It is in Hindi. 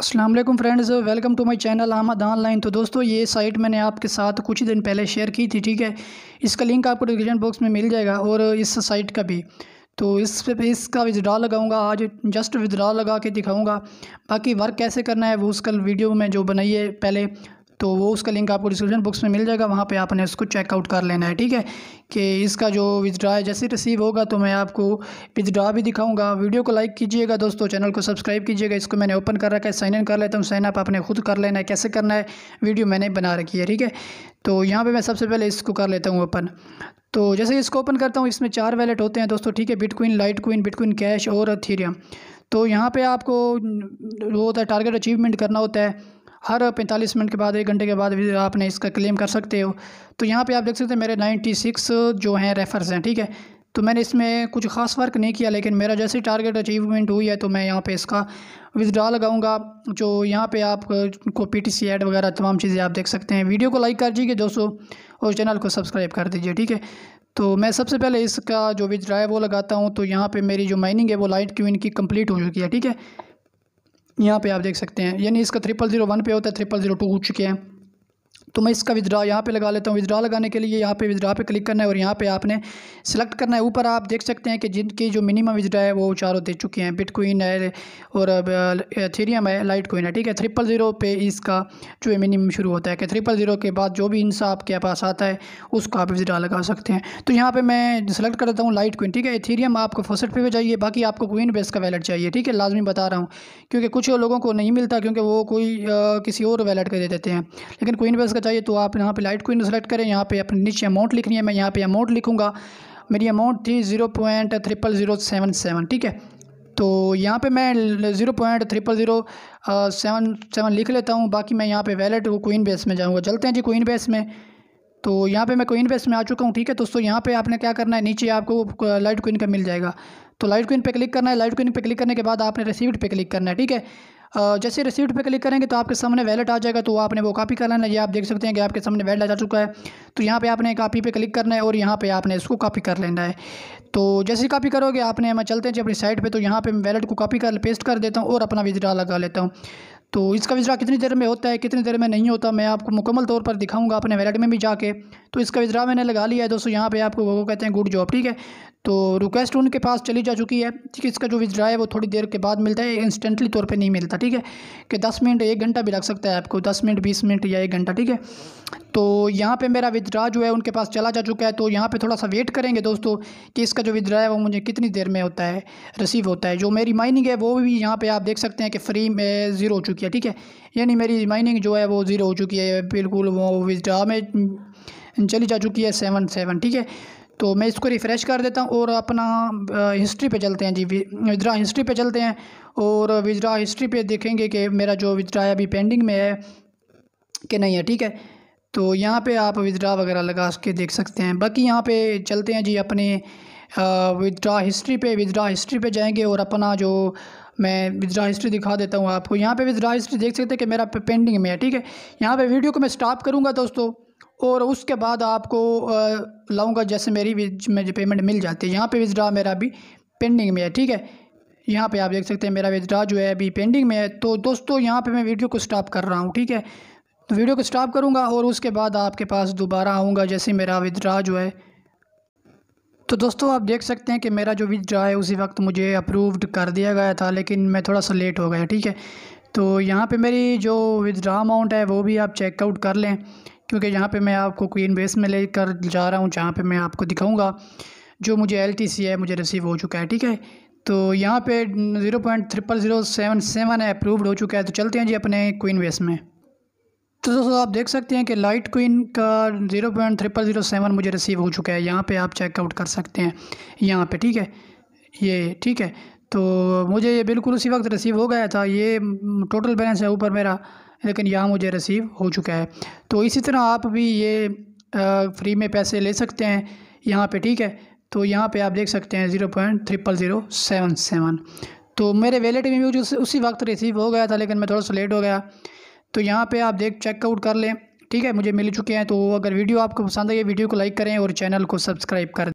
Aslam friends welcome to my channel Ahmad online तो दोस्तों ये साइट मैंने आपके साथ कुछ ही दिन पहले शेयर की थी ठीक है इसका लिंक आपको डिस्क्रिप्शन बॉक्स में मिल जाएगा और इस साइट का भी तो इस पे इसका विदड्रॉ लगाऊंगा आज जस्ट विदड्रॉ लगा के दिखाऊंगा बाकी वर्क कैसे करना है वो उसका वीडियो में जो बनाइए पहले तो वो उसका लिंक आपको डिस्क्रिप्शन बॉक्स में मिल जाएगा वहाँ पे आपने उसको चेकआउट कर लेना है ठीक है कि इसका जो विदड्रा है जैसे रिसीव होगा तो मैं आपको विदड्रा भी दिखाऊंगा वीडियो को लाइक कीजिएगा दोस्तों चैनल को सब्सक्राइब कीजिएगा इसको मैंने ओपन कर रखा है साइन इन कर लेता हूँ साइन अप आपने खुद कर लेना है कैसे करना है वीडियो मैंने बना रखी है ठीक है तो यहाँ पर मैं सबसे पहले इसको कर लेता हूँ ओपन तो जैसे इसको ओपन करता हूँ इसमें चार वैलेट होते हैं दोस्तों ठीक है Bitcoin Litecoin Bitcoin cash और थीरियम तो यहाँ पर आपको वो होता है टारगेट अचीवमेंट करना होता है हर 45 मिनट के बाद एक घंटे के बाद भी आपने इसका क्लेम कर सकते हो तो यहाँ पे आप देख सकते हैं मेरे 96 जो हैं रेफ़र्स हैं ठीक है तो मैंने इसमें कुछ ख़ास फ़र्क नहीं किया लेकिन मेरा जैसे टारगेट अचीवमेंट हुई है तो मैं यहाँ पे इसका विदड्रा लगाऊंगा जो यहाँ पे आप को सी एड वगैरह तमाम चीज़ें आप देख सकते हैं वीडियो को लाइक कर दीजिए दोस्तों और चैनल को सब्सक्राइब कर दीजिए ठीक है तो मैं सबसे पहले इसका जो विदड्रा है वो लगाता हूँ तो यहाँ पर मेरी जो माइनिंग है वो लाइट क्वीन की कम्प्लीट हो चुकी है ठीक है यहाँ पे आप देख सकते हैं यानी इसका ट्रिपल ज़ीरो वन पे होता है ट्रिपल ज़ीरो टू हो चुके हैं तो मैं इसका विद्रा यहाँ पे लगा लेता हूँ विद्रा लगाने के लिए यहाँ पे विद्रा पे क्लिक करना है और यहाँ पे आपने सेलेक्ट करना है ऊपर आप देख सकते हैं कि जिनकी जो मिनिमम विद्रा है वो चारों दे चुके हैं बिटकॉइन है और थीरियम है लाइट कोइन है ठीक है ट्रिपल ज़ीरो पे इसका जो है मिनिमम शुरू होता है कि ट्रिपल ज़ीरो के बाद जो भी हिंसा आपके पास आता है उसका आप विद्रा लगा सकते हैं तो यहाँ पर मैं सेलेक्ट कर देता हूँ लाइट कोइन ठीक है थीरियम आपको फर्स्ट पे चाहिए बाकी आपको कोइन बेस का वैलेट चाहिए ठीक है लाजमी बता रहा हूँ क्योंकि कुछ लोगों को नहीं मिलता क्योंकि वो कोई किसी और वैलेट का दे देते हैं लेकिन कोइन बेस कलर्स का चाहिए तो आप यहाँ पे लाइट क्वीन सेलेक्ट करें यहाँ पे अपने नीचे अमाउंट लिखनी है मैं यहाँ पे अमाउंट लिखूँगा मेरी अमाउंट थी zero point triple zero seven seven ठीक है तो यहाँ पे मैं zero point triple zero seven seven लिख लेता हूँ बाकी मैं यहाँ पे वैलेट वो कोइन बेस में जाऊँगा चलते हैं जी कोइन बेस में तो यहाँ पर मैं कोइन बेस में आ चुका हूँ ठीक है दोस्तों यहाँ पर आपने क्या करना है नीचे आपको लाइट क्वीन uh, का मिल जाएगा तो लाइट क्वीन पे क्लिक करना है लाइट क्वीन पे क्लिक करने के बाद आपने रिसीव्ड पे क्लिक करना है ठीक है जैसे रिसिप्ट पे क्लिक करेंगे तो आपके सामने वैलेट आ जाएगा तो आपने वो कॉपी कर लेना ये आप देख सकते हैं कि आपके सामने वैलेट आ चुका है तो यहाँ पे आपने कॉपी पे क्लिक करना है और यहाँ पे आपने इसको कॉपी कर लेना है तो जैसे कॉपी करोगे आपने मैं चलते हैं जी अपनी साइट पर तो यहाँ पर मैं वैलेट को कॉपी कर पेस्ट कर देता हूँ और अपना विजड्रा लगा लेता हूँ तो इसका विजरा कितनी देर में होता है कितनी देर में नहीं होता मैं आपको मुकम्मल तौर पर दिखाऊंगा अपने वैलेट में भी जाके तो इसका विजरा मैंने लगा लिया है दोस्तों यहाँ पे आपको वो कहते हैं गुड जॉब ठीक है तो रिक्वेस्ट उनके पास चली जा चुकी है ठीक है इसका जो विजरा है वो थोड़ी देर के बाद मिलता है इंस्टेंटली तौर पर नहीं मिलता ठीक है कि दस मिनट एक घंटा भी लग सकता है आपको दस मिनट बीस मिनट या एक घंटा ठीक है तो यहाँ पे मेरा विदड्रा जो है उनके पास चला जा चुका है तो यहाँ पे थोड़ा सा वेट करेंगे दोस्तों कि इसका जो विदड्रा है वो मुझे कितनी देर में होता है रिसीव होता है जो मेरी माइनिंग है वो भी यहाँ पे आप देख सकते हैं कि फ्री में ज़ीरो हो चुकी है ठीक है यानी मेरी माइनिंग जो है वो ज़ीरो हो चुकी है बिल्कुल वो विदड्रा में चली जा चुकी है सेवन सेवन ठीक है तो मैं इसको रिफ़्रेश कर देता हूँ और अपना हिस्ट्री पे चलते हैं जी विदड्रा हिस्ट्री पे चलते हैं और विदड्रा हिस्ट्री पे देखेंगे कि मेरा जो विदरा अभी पेंडिंग में है कि नहीं है ठीक है तो यहाँ पे आप विदड्रा वगैरह लगा के देख सकते हैं बाकी यहाँ पे चलते हैं जी अपने विदड्रा हिस्ट्री पे विदड्रा हिस्ट्री पे जाएंगे और अपना जो मैं विदड्रा हिस्ट्री दिखा देता हूँ आपको यहाँ पे विदड्रा हिस्ट्री देख सकते हैं कि मेरा पेंडिंग में है ठीक है यहाँ पे वीडियो को मैं स्टॉप करूँगा दोस्तों और उसके बाद आपको लाऊँगा जैसे मेरी मुझे पेमेंट मिल जाती है यहाँ पर विदड्रा मेरा अभी पेंडिंग में है ठीक है यहाँ पे आप देख सकते हैं मेरा विदड्रा जो है अभी पेंडिंग में है तो दोस्तों यहाँ पे मैं वीडियो को स्टॉप कर रहा हूँ ठीक है तो वीडियो को स्टॉप करूँगा और उसके बाद आपके पास दोबारा आऊँगा जैसे मेरा विदड्रा जो है तो दोस्तों आप देख सकते हैं कि मेरा जो विदड्रा है उसी वक्त मुझे अप्रूव्ड कर दिया गया था लेकिन मैं थोड़ा सा लेट हो गया ठीक है तो यहाँ पे मेरी जो विदड्रा अमाउंट है वो भी आप चेकआउट कर लें क्योंकि यहाँ पे मैं आपको क्वीन बेस में लेकर जा रहा हूँ जहाँ पे मैं आपको दिखाऊंगा जो मुझे एल टी सी है मुझे रिसीव हो चुका है ठीक है तो यहाँ पे zero point triple zero seven seven है अप्रूव्ड हो चुका है तो चलते हैं जी अपने क्वीन बेस में तो दोस्तों आप देख सकते हैं कि लाइट क्वीन का zero point triple zero seven मुझे रिसीव हो चुका है यहाँ पे आप चेकआउट कर सकते हैं यहाँ पे ठीक है ये ठीक है तो मुझे ये बिल्कुल उसी वक्त रिसीव हो गया था ये टोटल बैलेंस है ऊपर मेरा लेकिन यहाँ मुझे रिसीव हो चुका है तो इसी तरह आप भी ये फ्री में पैसे ले सकते हैं यहाँ पर ठीक है तो यहाँ पर आप देख सकते हैं zero point zero seven seven तो मेरे वैलेट में भी उसी वक्त रिसीव हो गया था लेकिन मैं थोड़ा सा लेट हो गया तो यहाँ पे आप देख चेकआउट कर लें ठीक है मुझे मिल चुके हैं तो अगर वीडियो आपको पसंद आई वीडियो को लाइक करें और चैनल को सब्सक्राइब कर